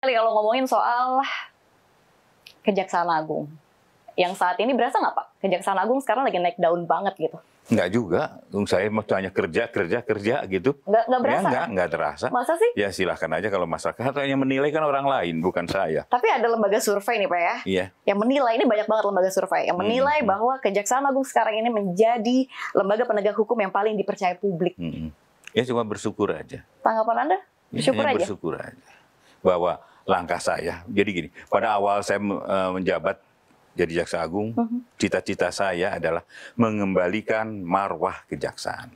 kali kalau ngomongin soal Kejaksaan Agung, yang saat ini berasa nggak Pak? Kejaksaan Agung sekarang lagi naik daun banget gitu. Nggak juga, saya hanya kerja, kerja, kerja gitu. Nggak, nggak ya, berasa? Ya, nggak, nggak terasa. Masa sih? Ya silahkan aja kalau masyarakat yang menilai kan orang lain, bukan saya. Tapi ada lembaga survei nih Pak ya? Iya. Yang menilai, ini banyak banget lembaga survei, yang hmm. menilai hmm. bahwa Kejaksaan Agung sekarang ini menjadi lembaga penegak hukum yang paling dipercaya publik. Hmm. Ya cuma bersyukur aja. Tanggapan Anda? Ya, bersyukur ya, aja? Bersyukur aja. Bahwa langkah saya. Jadi gini, pada awal saya e, menjabat jadi jaksa agung, uh-huh. cita-cita saya adalah mengembalikan marwah kejaksaan.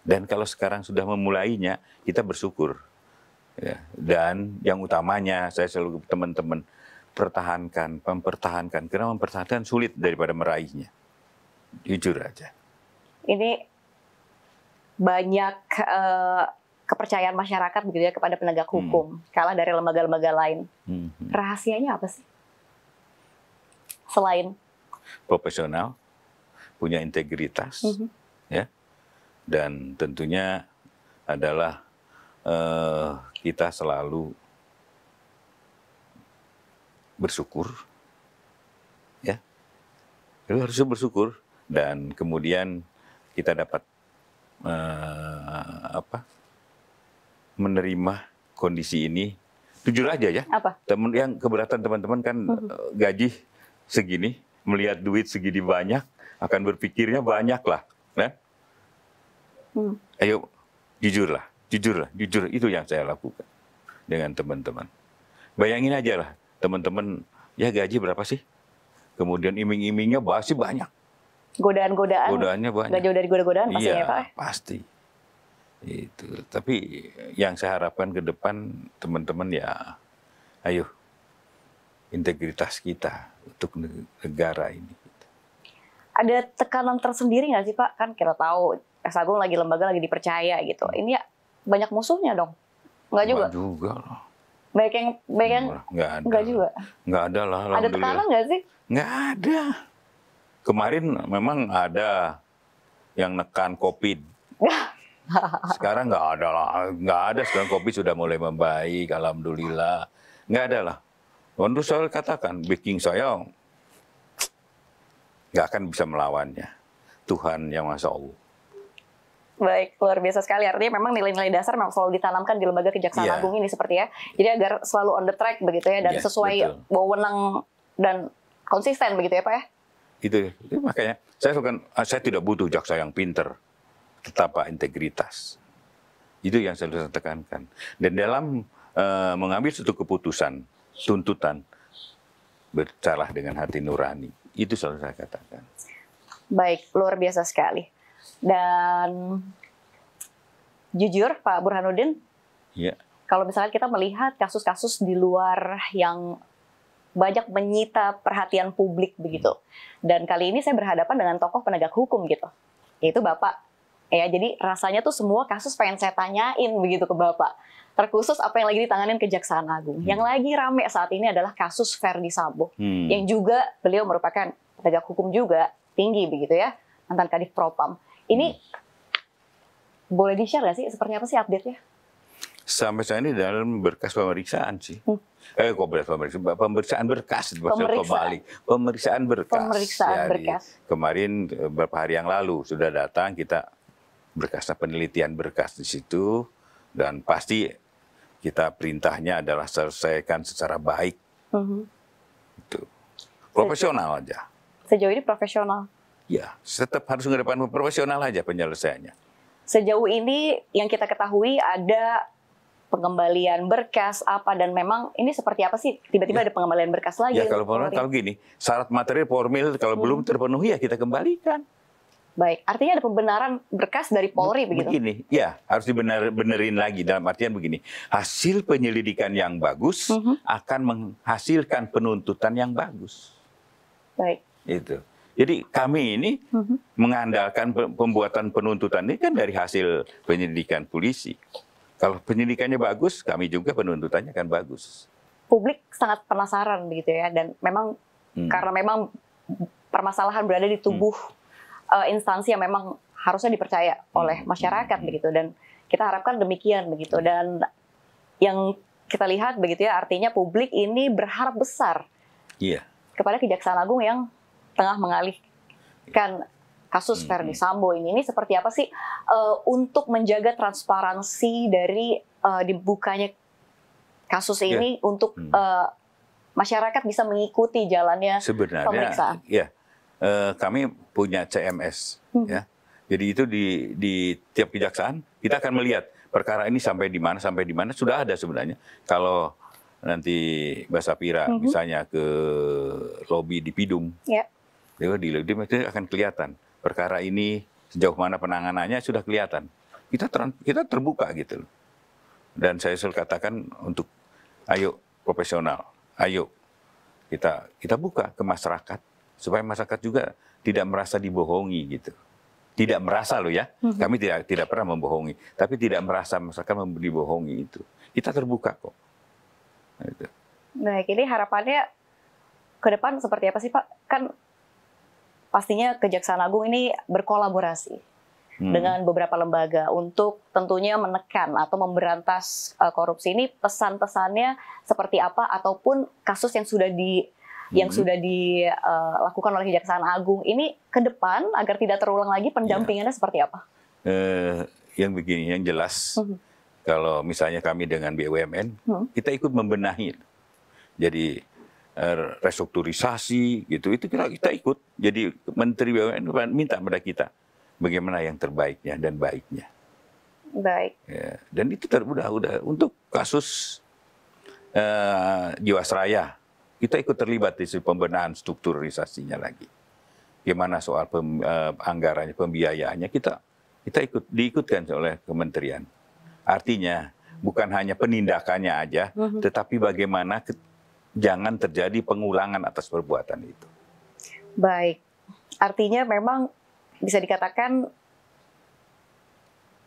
Dan kalau sekarang sudah memulainya, kita bersyukur. Ya, dan yang utamanya saya selalu teman-teman pertahankan, mempertahankan karena mempertahankan sulit daripada meraihnya. Jujur aja. Ini banyak uh, kepercayaan masyarakat begitu ya kepada penegak hmm. hukum hmm. kalah dari lembaga-lembaga lain. Hmm, hmm. Rahasianya apa sih? Selain profesional, punya integritas, hmm. hmm. ya, dan tentunya adalah uh, kita selalu bersyukur, ya, itu harusnya bersyukur dan kemudian kita dapat uh, apa menerima kondisi ini? Jujur aja ya. Apa? Temen yang keberatan teman-teman kan uh-huh. gaji segini, melihat duit segini banyak, akan berpikirnya banyak lah. Nah? Hmm. Ayo, jujurlah, jujurlah, jujur. Itu yang saya lakukan dengan teman-teman. Bayangin aja lah, teman-teman, ya gaji berapa sih? Kemudian iming-imingnya pasti banyak. Godaan-godaan. Godaannya banyak. Gak jauh dari goda-godaan pasti iya, ya Pak? pasti. Itu. Tapi yang saya harapkan ke depan teman-teman ya, ayo integritas kita untuk negara ini. Ada tekanan tersendiri nggak sih Pak? Kan kita tahu Mas lagi lembaga lagi dipercaya gitu. Hmm. Ini ya banyak musuhnya dong. Nggak juga? Nggak juga loh baik yang, baik yang nggak ada. Nggak juga? Nggak ada lah. Ada tekanan nggak sih? Nggak ada. Kemarin memang ada yang nekan COVID. Sekarang nggak ada lah, nggak ada. Sekarang kopi sudah mulai membaik, alhamdulillah. Nggak ada lah. Untuk saya katakan, baking saya nggak akan bisa melawannya. Tuhan yang Maha Allah. Baik, luar biasa sekali. Artinya memang nilai-nilai dasar memang selalu ditanamkan di lembaga kejaksaan yeah. agung ini seperti ya. Jadi agar selalu on the track begitu ya dan yes, sesuai wewenang dan konsisten begitu ya Pak ya. Itu, ya. itu makanya saya bukan saya tidak butuh jaksa yang pinter tetap integritas. Itu yang selalu saya tekankan. Dan dalam uh, mengambil suatu keputusan, tuntutan, bercalah dengan hati nurani. Itu selalu saya katakan. Baik, luar biasa sekali. Dan jujur Pak Burhanuddin, ya. kalau misalnya kita melihat kasus-kasus di luar yang banyak menyita perhatian publik begitu. Hmm. Dan kali ini saya berhadapan dengan tokoh penegak hukum gitu, yaitu Bapak Ya, jadi rasanya tuh semua kasus pengen saya tanyain begitu ke Bapak. Terkhusus apa yang lagi ditanganin Kejaksaan Agung. Hmm. Yang lagi rame saat ini adalah kasus Verdi Sambo. Hmm. Yang juga beliau merupakan penegak hukum juga tinggi begitu ya. Mantan Kadif Propam. Ini hmm. boleh di-share nggak sih? Seperti apa sih update-nya? sampai saat ini dalam berkas pemeriksaan sih. Hmm. Eh, kok berkas pemeriksaan? Pemeriksaan berkas, pemeriksaan Pemeriksaan berkas. Pemeriksaan berkas. Kemarin eh, beberapa hari yang lalu sudah datang kita berkasnya penelitian berkas di situ dan pasti kita perintahnya adalah selesaikan secara baik. uh mm-hmm. -huh. Itu. Profesional sejauh, aja. Sejauh ini profesional. Ya, tetap harus depan profesional aja penyelesaiannya. Sejauh ini yang kita ketahui ada pengembalian berkas apa dan memang ini seperti apa sih tiba-tiba ya. ada pengembalian berkas lagi? Ya kalau formal kalau gini syarat materi formil kalau hmm. belum terpenuhi ya kita kembalikan. Baik, artinya ada pembenaran berkas dari Polri begini, begitu? Begini, ya harus dibenerin lagi dalam artian begini. Hasil penyelidikan yang bagus mm -hmm. akan menghasilkan penuntutan yang bagus. Baik. Itu. Jadi kami ini mm -hmm. mengandalkan pembuatan penuntutan ini kan dari hasil penyelidikan polisi. Kalau penyelidikannya bagus, kami juga penuntutannya akan bagus. Publik sangat penasaran begitu ya, dan memang hmm. karena memang permasalahan berada di tubuh hmm uh, instansi yang memang harusnya dipercaya oleh masyarakat begitu dan kita harapkan demikian begitu dan yang kita lihat begitu ya artinya publik ini berharap besar yeah. kepada Kejaksaan Agung yang tengah mengalihkan kasus hmm, Verdi hmm. Sambo ini ini seperti apa sih uh, untuk menjaga transparansi dari uh, dibukanya kasus iya. ini yeah. untuk uh, masyarakat bisa mengikuti jalannya Sebenarnya, pemeriksaan. Yeah eh, kami punya CMS hmm. ya. Jadi itu di di tiap kejaksaan kita akan melihat perkara ini sampai di mana sampai di mana sudah ada sebenarnya. Kalau nanti Mbak Sapira -hmm. misalnya ke lobi di Pidum. Yeah. Di lobi itu akan kelihatan perkara ini sejauh mana penanganannya sudah kelihatan. Kita ter, kita terbuka gitu Dan saya selalu katakan untuk ayo profesional, ayo kita kita buka ke masyarakat supaya masyarakat juga tidak merasa dibohongi gitu. Tidak ya. merasa loh ya, mhm. kami tidak tidak pernah membohongi, tapi tidak merasa masyarakat dibohongi itu. Kita terbuka kok. Gitu. Nah, ini harapannya ke depan seperti apa sih Pak? Kan pastinya Kejaksaan Agung ini berkolaborasi hmm. dengan beberapa lembaga untuk tentunya menekan atau memberantas e, korupsi ini pesan-pesannya seperti apa ataupun kasus yang sudah di yang hmm. sudah dilakukan eh, oleh Kejaksaan Agung ini ke depan agar tidak terulang lagi pendampingannya ya. seperti apa? Eh, yang begini yang jelas uh-huh. kalau misalnya kami dengan BUMN uh-huh. Hmm. kita ikut membenahi, jadi eh, restrukturisasi gitu itu kita kita ikut. Jadi Menteri BUMN minta pada kita bagaimana yang terbaiknya dan baiknya. Baik. Ya, dan itu terbudah udah untuk kasus uh, Jiwasraya kita ikut terlibat di pembenahan strukturisasinya lagi. Gimana soal pem, uh, anggarannya, pembiayaannya kita kita ikut diikutkan oleh kementerian. Artinya bukan hanya penindakannya aja, mhm. tetapi bagaimana ke, jangan terjadi pengulangan atas perbuatan itu. Baik, artinya memang bisa dikatakan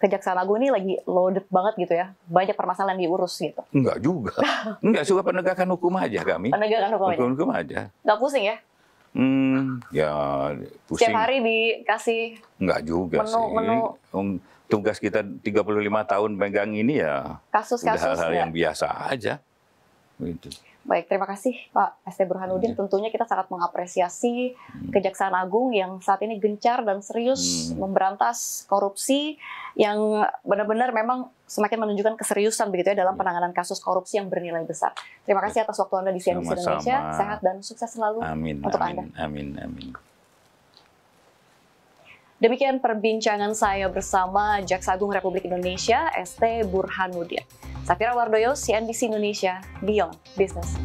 Kejaksaan Agung ini lagi loaded banget gitu ya. Banyak permasalahan diurus gitu. Enggak juga. Enggak suka penegakan hukum aja kami. Penegakan hukum, hukum, hukum aja. Enggak pusing ya? Hmm, ya pusing. Setiap hari dikasih Enggak juga menu, sih. Menu. Tugas kita 35 tahun pegang ini ya kasus-kasus hal-hal ya. yang biasa aja. Gitu. Baik, terima kasih Pak ST Burhanuddin. Ya. Tentunya kita sangat mengapresiasi hmm. Kejaksaan Agung yang saat ini gencar dan serius hmm. memberantas korupsi yang benar-benar memang semakin menunjukkan keseriusan begitu ya dalam iya. penanganan kasus korupsi yang bernilai besar. Terima kasih iya. atas waktu Anda di CNBC Indonesia. Sehat dan sukses selalu amin, untuk amin, Anda. Amin, amin. Demikian perbincangan saya bersama Jaksa Agung Republik Indonesia, ST Burhanuddin. Safira Wardoyo, CNBC Indonesia, Beyond Business.